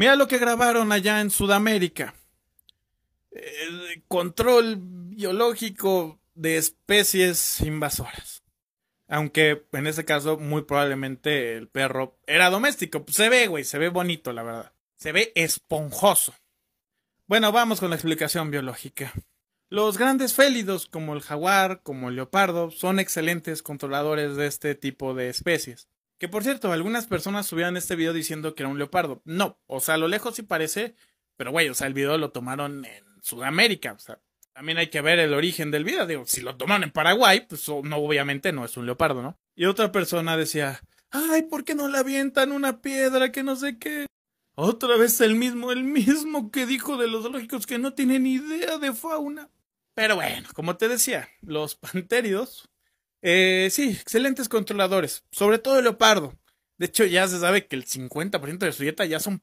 Mira lo que grabaron allá en Sudamérica. control biológico de especies invasoras. Aunque en ese caso muy probablemente el perro era doméstico. Pues, se ve, güey, se ve bonito, la verdad. Se ve esponjoso. Bueno, vamos con la explicación biológica. Los grandes félidos, como el jaguar, como el leopardo, son excelentes controladores de este tipo de especies. Que por cierto, algunas personas subieron este video diciendo que era un leopardo. No, o sea, a lo lejos sí parece, pero güey, o sea, el video lo tomaron en Sudamérica. O sea, también hay que ver el origen del video. Digo, si lo tomaron en Paraguay, pues no, obviamente no es un leopardo, ¿no? Y otra persona decía, ay, ¿por qué no le avientan una piedra que no sé qué? Otra vez el mismo, el mismo que dijo de los lógicos que no tienen idea de fauna. Pero bueno, como te decía, los pantéridos eh, sí, excelentes controladores, sobre todo el leopardo. De hecho, ya se sabe que el 50% de su dieta ya son